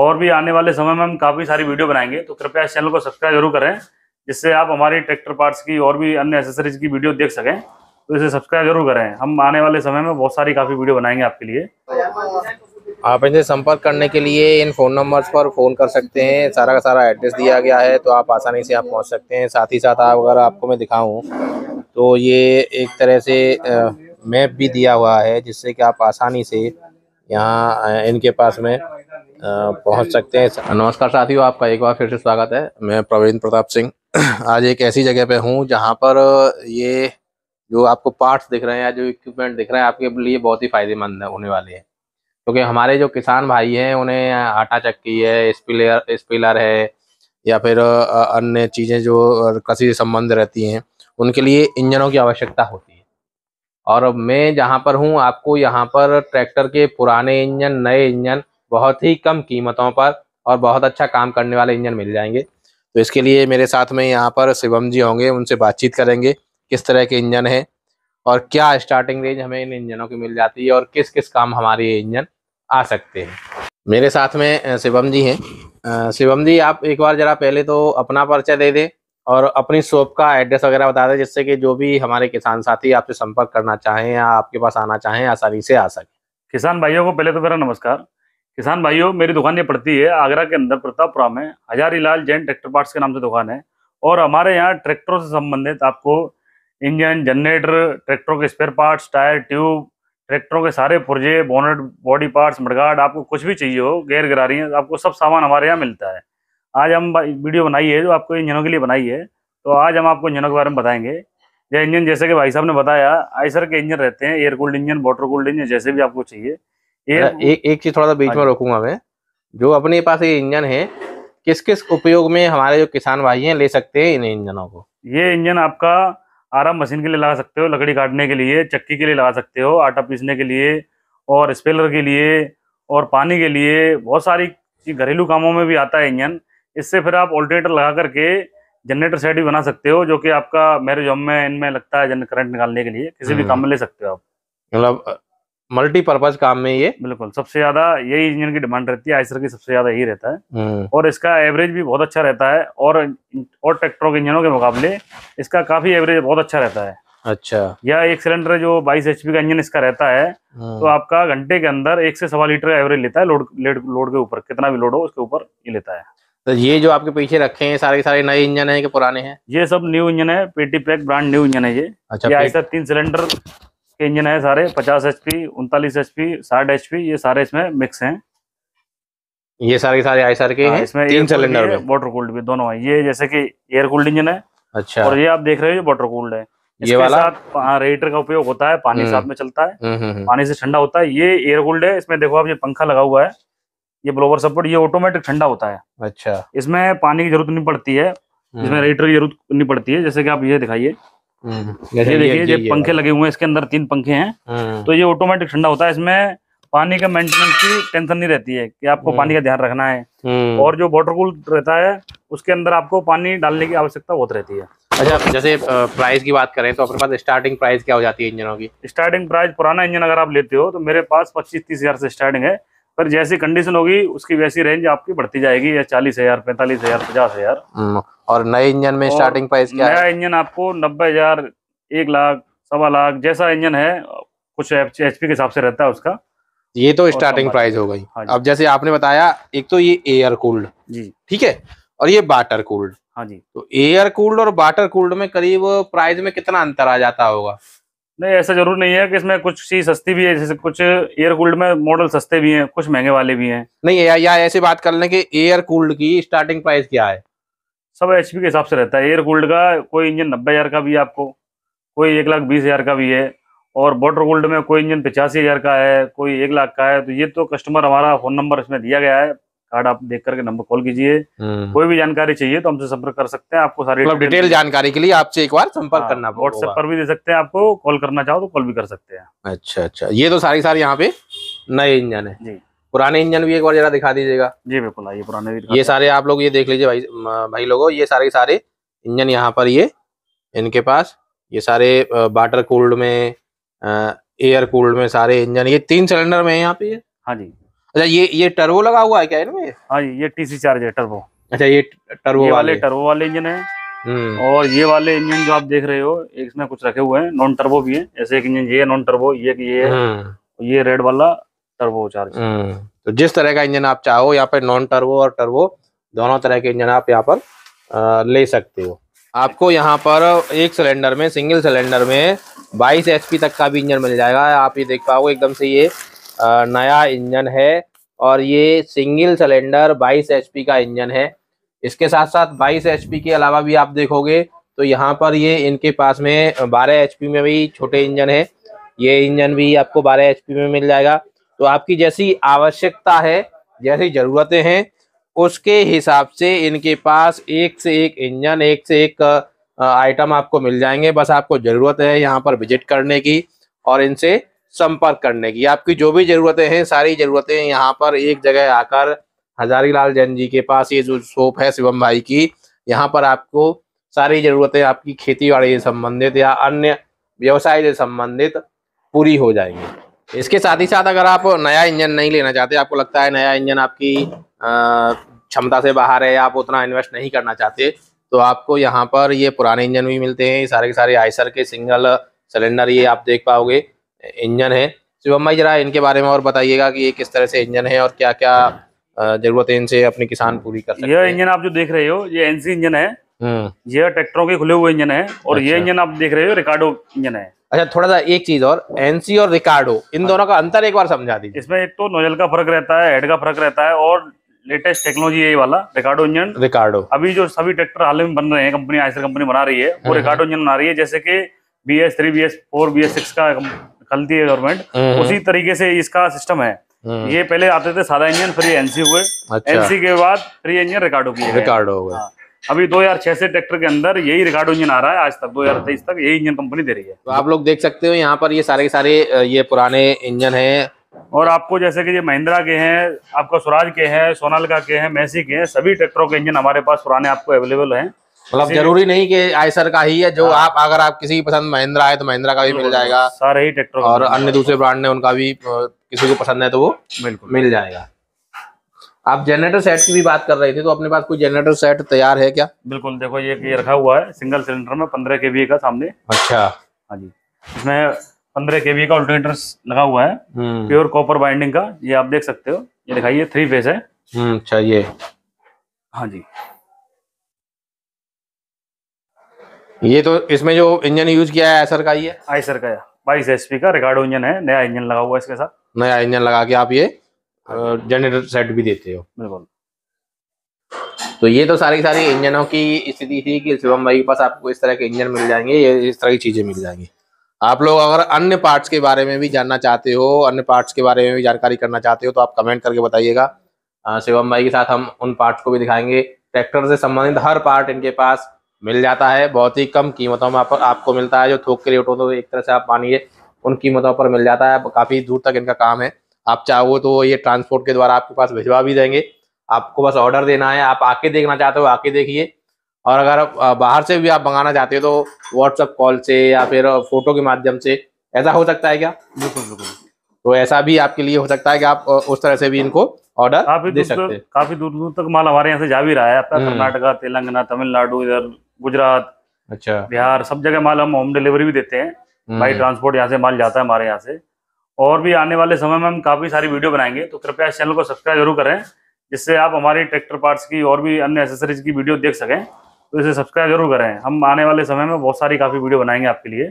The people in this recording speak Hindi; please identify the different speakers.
Speaker 1: और भी आने वाले समय में हम काफ़ी सारी वीडियो बनाएंगे तो कृपया इस चैनल को सब्सक्राइब जरूर करें जिससे आप हमारी ट्रैक्टर पार्ट्स की और भी अन्य एसेसरीज की वीडियो देख सकें तो इसे सब्सक्राइब जरूर करें हम आने
Speaker 2: वाले समय में बहुत सारी काफ़ी वीडियो बनाएंगे आपके लिए आप इनसे संपर्क करने के लिए इन फ़ोन नंबर्स पर फ़ोन कर सकते हैं सारा का सारा एड्रेस दिया गया है तो आप आसानी से आप पहुंच सकते हैं साथ ही साथ आप अगर आपको मैं दिखाऊं तो ये एक तरह से मैप भी दिया हुआ है जिससे कि आप आसानी से यहाँ इनके पास में पहुंच सकते हैं नमस्कार साथियों आपका एक बार फिर से स्वागत है मैं प्रवीण प्रताप सिंह आज एक ऐसी जगह पे हूं जहां पर ये जो आपको पार्ट्स दिख रहे हैं या जो इक्विपमेंट दिख रहे हैं आपके लिए बहुत ही फायदेमंद होने वाले हैं क्योंकि हमारे जो किसान भाई हैं उन्हें आटा चक्की है स्पिलर स्पिलर है या फिर अन्य चीज़ें जो कृषि से संबंध रहती हैं उनके लिए इंजनों की आवश्यकता होती है और मैं जहाँ पर हूँ आपको यहाँ पर ट्रैक्टर के पुराने इंजन नए इंजन बहुत ही कम कीमतों पर और बहुत अच्छा काम करने वाले इंजन मिल जाएंगे तो इसके लिए मेरे साथ में यहाँ पर शिवम जी होंगे उनसे बातचीत करेंगे किस तरह के इंजन है और क्या स्टार्टिंग रेंज हमें इन इंजनों की मिल जाती है और किस किस काम हमारे ये इंजन आ सकते हैं मेरे साथ में शिवम जी हैं शिवम जी आप एक बार जरा पहले तो अपना पर्चा दे दें और अपनी शॉप का एड्रेस वगैरह बता दें जिससे कि जो भी हमारे किसान साथी आपसे संपर्क करना चाहें या आपके पास आना चाहें आसानी से आ सके किसान भाइयों को पहले तो मेरा नमस्कार किसान भाइयों मेरी दुकान
Speaker 1: ये पड़ती है आगरा के अंदर प्रतापपुरा में हजारी लाल जैन ट्रैक्टर पार्ट्स के नाम से दुकान है और हमारे यहाँ ट्रैक्टरों से संबंधित आपको इंजन जनरेटर ट्रैक्टरों के स्पेयर पार्ट्स टायर ट्यूब ट्रैक्टरों के सारे पुर्जे बोनट बॉडी पार्ट्स मडगार्ड आपको कुछ भी चाहिए हो गैर गरारी आपको सब सामान हमारे यहाँ मिलता है आज हम वीडियो बनाई है जो आपको इंजनों के लिए बनाई है तो आज हम आपको इंजनों के बारे में बताएंगे यह इंजन जैसे कि भाई साहब ने बताया आइसर के इंजन रहते हैं air cooled engine water cooled engine जैसे भी आपको चाहिए
Speaker 2: एक एक चीज थोड़ा सा बीच में हाँ रोकूंगा मैं जो अपने पास ये इंजन है किस किस उपयोग में हमारे जो किसान भाई हैं ले सकते हैं इन इंजनों को ये इंजन आपका आराम मशीन के लिए लगा सकते हो लकड़ी काटने के लिए चक्की के लिए लगा सकते
Speaker 1: हो आटा पीसने के लिए और स्पेलर के लिए और पानी के लिए बहुत सारी घरेलू कामों में भी आता है इंजन इससे फिर आप ऑल्टरनेटर लगा करके जनरेटर सेट भी बना सकते हो जो कि आपका मेरे जॉब में इनमें लगता है करंट निकालने के लिए किसी भी हम्म। काम में ले सकते हो आप मतलब मल्टीपर्पज काम में ये बिल्कुल सबसे ज्यादा यही इंजन की डिमांड रहती है आइसर की सबसे ज्यादा यही रहता है हम्म। और इसका एवरेज भी बहुत अच्छा रहता है और और ट्रैक्टरों के इंजनों के मुकाबले इसका काफी एवरेज बहुत अच्छा रहता है अच्छा यह एक सिलेंडर जो 22 एचपी का इंजन इसका रहता है हम्म। तो आपका घंटे के अंदर एक से सवा लीटर एवरेज लेता है लोड लोड के ऊपर कितना भी लोड हो उसके ऊपर ये लेता है तो ये जो आपके पीछे रखे हैं सारे सारे नए इंजन है कि पुराने हैं ये सब न्यू इंजन है पेटी पैक ब्रांड न्यू इंजन है ये अच्छा ये ऐसा तीन सिलेंडर के इंजन है सारे पचास एच पी उनतालीस एच पी साठ एच पी ये सारे इसमें मिक्स हैं
Speaker 2: ये सारे सारे आई सर के इसमें तीन सिलेंडर में
Speaker 1: वाटर कूल्ड भी दोनों है ये जैसे कि एयर कूल्ड इंजन है अच्छा और ये आप देख रहे हो ये वाटर कूल्ड है ये वाला रेडिएटर हाँ, का उपयोग होता है पानी हम्म। साथ में चलता है
Speaker 2: हम्म, हम्म, पानी से
Speaker 1: ठंडा होता है ये एयर कूल्ड है इसमें देखो आप ये पंखा लगा हुआ है ये ब्लोवर सपोर्ट ये ऑटोमेटिक ठंडा होता है अच्छा इसमें पानी की जरूरत नहीं पड़ती है इसमें रेडिएटर की जरूरत नहीं पड़ती है जैसे कि आप ये दिखाइए
Speaker 2: ये हम्म। देखिए ये पंखे
Speaker 1: लगे हुए हैं इसके अंदर तीन पंखे हैं हाँ। तो ये ऑटोमेटिक ठंडा होता है इसमें पानी का मेंटेनेंस की टेंशन नहीं रहती है कि आपको पानी का हम्म। ध्यान रखना है हम्म। और जो वॉटर कूल रहता है उसके अंदर आपको पानी डालने की आवश्यकता बहुत रहती
Speaker 2: है अच्छा जैसे प्राइस की बात करें तो अपने पास स्टार्टिंग प्राइस क्या हो जाती है इंजनों की स्टार्टिंग प्राइस
Speaker 1: पुराना इंजन अगर आप लेते हो तो मेरे पास पच्चीस तीस हजार से स्टार्टिंग है पर जैसी कंडीशन होगी उसकी वैसी रेंज आपकी बढ़ती जाएगी या चालीस हजार पैंतालीस हजार पचास हजार
Speaker 2: और नए इंजन में स्टार्टिंग
Speaker 1: प्राइस क्या नया इंजन आपको नब्बे हजार एक लाख सवा लाख जैसा इंजन है कुछ
Speaker 2: एचपी के हिसाब से रहता है उसका ये तो स्टार्टिंग प्राइस हो गई हाँ अब जैसे आपने बताया एक तो ये एयर कूल्ड जी ठीक है और ये वाटर कूल्ड हाँ जी तो एयर कूल्ड और वाटर कूल्ड में करीब प्राइस में कितना अंतर आ जाता होगा
Speaker 1: नहीं ऐसा जरूर नहीं है कि इसमें कुछ चीज सस्ती भी है जैसे कुछ एयर कूल्ड में मॉडल सस्ते भी हैं कुछ महंगे वाले भी हैं नहीं या, या बात कर लें कि एयर कूल्ड की स्टार्टिंग प्राइस क्या है सब एच के हिसाब से रहता है एयर गोल्ड का कोई इंजन नब्बे हज़ार का भी है आपको कोई एक लाख बीस हज़ार का भी है और बॉटर गोल्ड में कोई इंजन पचासी हज़ार का है कोई एक लाख का है तो ये तो कस्टमर हमारा फ़ोन नंबर इसमें दिया गया है कार्ड आप देख करके नंबर कॉल कीजिए हम्म। कोई भी जानकारी चाहिए तो हमसे संपर्क कर सकते हैं आपको सारी डिटेल मतलब जानकारी के लिए
Speaker 2: आपसे एक बार संपर्क हाँ, करना व्हाट्सएप पर भी दे सकते हैं आपको कॉल करना चाहो तो कॉल भी कर सकते हैं अच्छा अच्छा ये तो सारी सारी यहाँ पे नए इंजन है जी पुराने इंजन भी एक बार जरा दिखा दीजिएगा जी बिल्कुल आइए पुराने ये सारे आप लोग ये देख लीजिए भाई भाई लोगों ये सारे सारे इंजन यहाँ पर ये इनके पास ये सारे वाटर कूल्ड में एयर कूल्ड में सारे इंजन ये तीन सिलेंडर में है यहाँ पे ये हाँ जी अच्छा ये ये टर्बो लगा हुआ है क्या इनमें हाँ जी ये टीसी चार्ज है टर्बो अच्छा ये टर्बो ये वाले टर्बो वाले इंजन है हम्म।
Speaker 1: और ये वाले इंजन जो आप देख रहे हो इसमें कुछ रखे हुए हैं नॉन टर्बो भी है जैसे एक इंजन ये नॉन टर्बो ये
Speaker 2: ये हम्म। ये रेड वाला टर्बो हम्म, चार्जर तो जिस तरह का इंजन आप चाहो यहाँ पे नॉन टर्बो और टर्बो दोनों तरह के इंजन आप यहाँ पर ले सकते हो आपको यहाँ पर एक सिलेंडर में सिंगल सिलेंडर में 22 एचपी तक का भी इंजन मिल जाएगा आप ये देख पाओगे एकदम से ये नया इंजन है और ये सिंगल सिलेंडर 22 एचपी का इंजन है इसके साथ साथ 22 एचपी के अलावा भी आप देखोगे तो यहाँ पर ये इनके पास में 12 एचपी में भी छोटे इंजन है ये इंजन भी आपको 12 एचपी में मिल जाएगा तो आपकी जैसी आवश्यकता है जैसी ज़रूरतें हैं उसके हिसाब से इनके पास एक से एक इंजन एक से एक आइटम आपको मिल जाएंगे बस आपको ज़रूरत है यहाँ पर विजिट करने की और इनसे संपर्क करने की आपकी जो भी ज़रूरतें हैं सारी ज़रूरतें यहाँ पर एक जगह आकर हजारीलाल जैन जी के पास ये जो शॉप है शिवम भाई की यहाँ पर आपको सारी ज़रूरतें आपकी खेती बाड़ी से संबंधित या अन्य व्यवसाय से संबंधित पूरी हो जाएंगी इसके साथ ही साथ अगर आप नया इंजन नहीं लेना चाहते आपको लगता है नया इंजन आपकी क्षमता से बाहर है आप उतना इन्वेस्ट नहीं करना चाहते तो आपको यहाँ पर ये पुराने इंजन भी मिलते हैं सारे के सारे आइसर के सिंगल सिलेंडर ये आप देख पाओगे इंजन है शिवम भाई जरा इनके बारे में और बताइएगा कि ये किस तरह से इंजन है और क्या क्या जरूरतें इनसे अपने किसान पूरी कर सकते यह इंजन आप जो देख रहे हो ये एनसी इंजन है हम्म। यह ट्रैक्टरों
Speaker 1: के खुले हुए इंजन है और अच्छा। ये इंजन आप देख रहे हो रिकार्डो इंजन है
Speaker 2: अच्छा थोड़ा सा एक चीज और एनसी और
Speaker 1: रिकार्डो इन हाँ। दोनों का अंतर एक बार समझा दीजिए इसमें एक तो नोजल का फर्क रहता है हेड का फर्क रहता है और लेटेस्ट टेक्नोलॉजी यही वाला रिकार्डो इंजन रिकार्डो अभी जो सभी ट्रैक्टर हाल में बन रहे हैं कंपनी आयसर कंपनी बना रही है वो रिकार्डो हम्म, इंजन हम्म। बना रही है जैसे कि B S three B S four B S six का खलती है गवर्नमेंट हम्म, उसी तरीके से इसका सिस्टम है ये पहले आते थे सादा इंजन फिर एनसी हुए एनसी अच्छा। के बाद फ्री इंजन रिकार्डो की रिकार्डो हो गए हाँ। अभी 2006 से ट्रैक्टर के अंदर यही रिकॉर्ड इंजन आ रहा है आज तक दो हजार तेईस तक यही इंजन कंपनी दे रही है
Speaker 2: तो आप लोग देख सकते हो यहाँ पर ये सारे के सारे ये पुराने इंजन है
Speaker 1: और आपको जैसे कि ये महिंद्रा के हैं आपका स्वराज के हैं सोनालिका के हैं मैसी के हैं सभी ट्रैक्टरों के इंजन हमारे पास पुराने आपको अवेलेबल है
Speaker 2: मतलब जरूरी नहीं कि आयसर का ही है जो हाँ। आप अगर आप किसी की पसंद महिंद्रा है तो महिंद्रा का भी मिल जाएगा सारे ही ट्रैक्टर और अन्य दूसरे ब्रांड ने उनका भी किसी को पसंद है तो वो मिल जाएगा आप जनरेटर सेट की भी बात कर रहे थे तो अपने पास कोई जनरेटर सेट तैयार है क्या बिल्कुल देखो ये, ये रखा हुआ है सिंगल
Speaker 1: सिलेंडर में पंद्रह के का सामने अच्छा हाँ जी
Speaker 2: इसमें पंद्रह के का ऑल्टरनेटर
Speaker 1: लगा हुआ है प्योर कॉपर बाइंडिंग का ये आप देख सकते हो ये दिखाइए थ्री फेस है
Speaker 2: हम्म, अच्छा ये हाँ जी ये तो इसमें जो इंजन यूज किया है आयसर का ही है आईसर का बाईस एसपी का रिकार्डो इंजन है नया इंजन लगा हुआ है इसके साथ नया इंजन लगा के आप ये जनरेटर सेट भी देते हो बिल्कुल तो ये तो सारी सारी इंजनों की स्थिति थी कि शिवम भाई के पास आपको इस तरह के इंजन मिल जाएंगे ये इस तरह की चीजें मिल जाएंगी आप लोग अगर अन्य पार्ट्स के बारे में भी जानना चाहते हो अन्य पार्ट्स के बारे में भी जानकारी करना चाहते हो तो आप कमेंट करके बताइएगा शिवम भाई के साथ हम उन पार्ट्स को भी दिखाएंगे ट्रैक्टर से संबंधित हर पार्ट इनके पास मिल जाता है बहुत ही कम कीमतों में आप, आपको मिलता है जो थोक के रेट होते तो एक तरह से आप मानिए उन कीमतों पर मिल जाता है काफ़ी दूर तक इनका काम है आप चाहो तो ये ट्रांसपोर्ट के द्वारा आपके पास भिजवा भी देंगे आपको बस ऑर्डर देना है आप आके देखना चाहते हो आके देखिए और अगर आप बाहर से भी आप मंगाना चाहते हो तो व्हाट्सअप कॉल से या फिर फोटो के माध्यम से ऐसा हो सकता है क्या बिल्कुल बिल्कुल तो ऐसा भी आपके लिए हो सकता है कि आप उस तरह से भी इनको ऑर्डर दे सकते हैं
Speaker 1: काफी दूर दूर तक माल हमारे यहाँ से जा भी रहा है हम्म। कर्नाटका तेलंगाना तमिलनाडु इधर गुजरात अच्छा बिहार सब जगह माल हम होम डिलीवरी भी देते हैं बाई हम्म। ट्रांसपोर्ट यहाँ से माल जाता है हमारे यहाँ से और भी आने वाले समय में हम काफ़ी सारी वीडियो बनाएंगे तो कृपया इस चैनल को सब्सक्राइब जरूर करें जिससे आप हमारी ट्रैक्टर पार्ट्स की और भी अन्य एसेसरीज की वीडियो देख सकें तो इसे सब्सक्राइब जरूर करें हम आने वाले समय में बहुत सारी काफ़ी वीडियो बनाएंगे आपके लिए